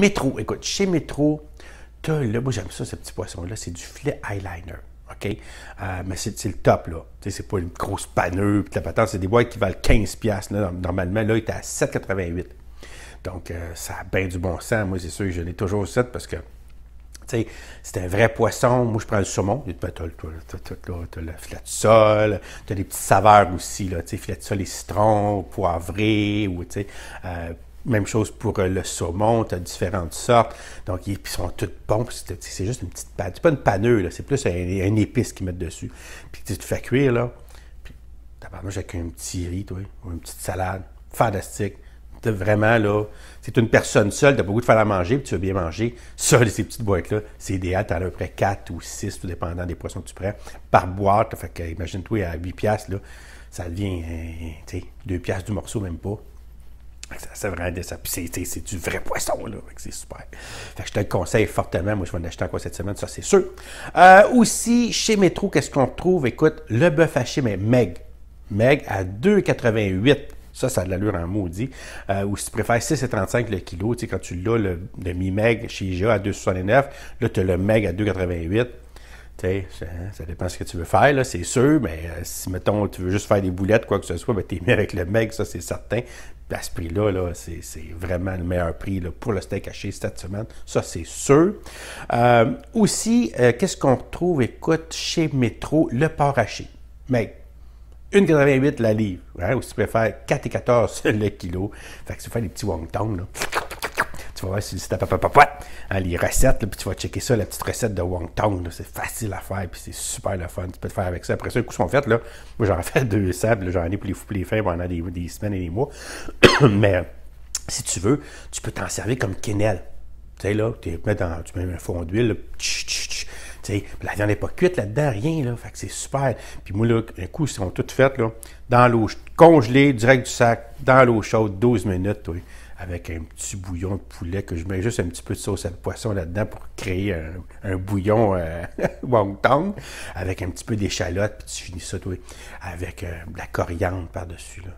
Métro, écoute, chez Métro, t'as là, moi j'aime ça, ce petit poisson-là, c'est du filet eyeliner. OK? Euh, mais c'est le top, là. C'est pas une grosse panneau, puis la patente, c'est des boîtes qui valent 15$. Là, normalement, là, il est à 7,88$. Donc, euh, ça a bien du bon sens. Moi, c'est sûr que je l'ai toujours 7 parce que c'est un vrai poisson. Moi, je prends le saumon. Tu as, le filet de sol, tu as des petites saveurs aussi. Là, filet de sol et citron, poivré, ou euh, même chose pour euh, le saumon, tu as différentes sortes. Donc, ils sont toutes bons. C'est juste une petite pâte. C'est pas une panneuse, c'est plus un, épice qu'ils mettent dessus. Puis tu te fais cuire, là. Puis moi avec un petit riz, toi, ou une petite salade. Fantastique. As vraiment, là, c'est une personne seule, t'as beaucoup de faire à manger, puis tu as bien manger. Ça, ces petites boîtes-là, c'est idéal. T'en as à peu près 4 ou 6, tout dépendant des poissons que tu prends, par boîte. Fait que, imagine-toi, à 8 piastres, là, ça devient, 2 euh, piastres du morceau, même pas. C'est vraiment des... C'est du vrai poisson, C'est super. je te le conseille fortement. Moi, je vais en acheter encore cette semaine, ça, c'est sûr. Euh, aussi, chez Métro, qu'est-ce qu'on trouve? Écoute, le bœuf haché, mais meg. Meg à 2,88. Ça, ça a de l'allure en maudit. Euh, ou si tu préfères 6,35 le kilo, tu sais, quand tu l'as, le demi-meg chez IGA à 2,69, là, tu as le meg à 2,88. Hein, ça dépend ce que tu veux faire, c'est sûr, mais euh, si, mettons, tu veux juste faire des boulettes, quoi que ce soit, ben, es mieux avec le mec, ça, c'est certain. À ce prix-là, là, c'est, vraiment le meilleur prix pour le steak haché cette semaine. Ça, c'est sûr. Euh, aussi, euh, qu'est-ce qu'on retrouve, écoute, chez Métro, le porc haché. Mec, 1,88 la livre, hein, ou si tu préfères, 4,14 le kilo. Fait que tu fais des petits wontons, là tu vas voir si c'est hein, les recettes, puis tu vas checker ça, la petite recette de Wong Tong. C'est facile à faire, puis c'est super le fun. Tu peux te faire avec ça. Après ça, les coups sont faits. Là, moi, j'en ai fait deux sables, j'en ai pour les fous, pour les fins pendant des, semaines et des mois. Mais si tu veux, tu peux t'en servir comme quenelle. Tu sais, là, tu mets, dans, tu mets un fond d'huile, la viande n'est pas cuite là-dedans, rien, là. Fait que c'est super. Puis moi, là, un coup, ils sont toutes faites, là, dans l'eau congelée, direct du sac, dans l'eau chaude, 12 minutes, avec un petit bouillon de poulet que je mets juste un petit peu de sauce à poisson là-dedans pour créer un, bouillon euh, wonton, avec un petit peu d'échalote, puis tu finis ça toi, avec euh, de la coriandre par-dessus. Là.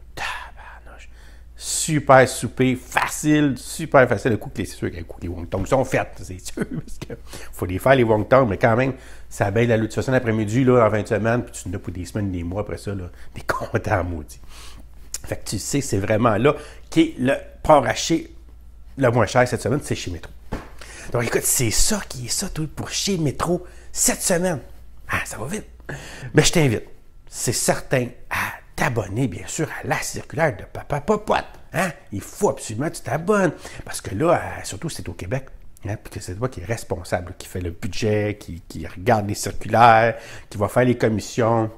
Super souper, facile, super facile. de couper. c'est sûr les, wontons sont faites, c'est sûr. Parce que faut les faire, les wontons, mais quand même, ça baille la lutte. Tu fais l'après-midi, là, en 20 semaines, puis tu n'as pour des semaines, des mois après ça, là, t'es content, maudit. Fait que tu sais, c'est vraiment là qui est le port le moins cher cette semaine, c'est chez Métro. Donc écoute, c'est ça qui est ça, toi, pour chez Métro cette semaine. Ah, ça va vite. Mais je t'invite, c'est certain, à t'abonner, bien sûr, à la circulaire de Papa Popote. Hein? Il faut absolument que tu t'abonnes. Parce que là, euh, surtout, c'est au Québec. Hein, puis que c'est toi qui es responsable, qui fait le budget, qui, qui regarde les circulaires, qui va faire les commissions,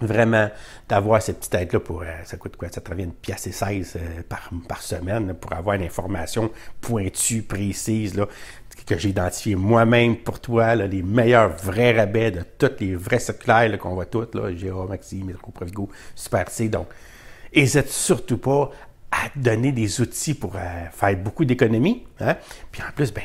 vraiment d'avoir cette petite aide-là pour, euh, ça coûte quoi, ça te revient de pièce et 16 euh, par, semaine pour avoir l'information pointue, précise, là, que j'ai identifié moi-même pour toi, les meilleurs vrais rabais de toutes les vrais circulaires qu'on voit toutes, là, GA, Maxi, Mirko, Provigo, Super C. Donc, n'hésite surtout pas à donner des outils pour euh, faire beaucoup d'économies. Hein? Puis en plus, ben,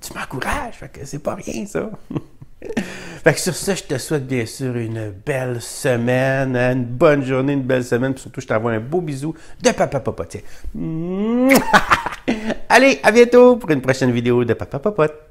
tu m'encourages, c'est pas rien ça. Fait que sur ça, je te souhaite bien sûr une belle semaine, une bonne journée, une belle semaine. Puis surtout, je t'envoie un beau bisou de Papa Popote. Allez, à bientôt pour une prochaine vidéo de Papa Popote.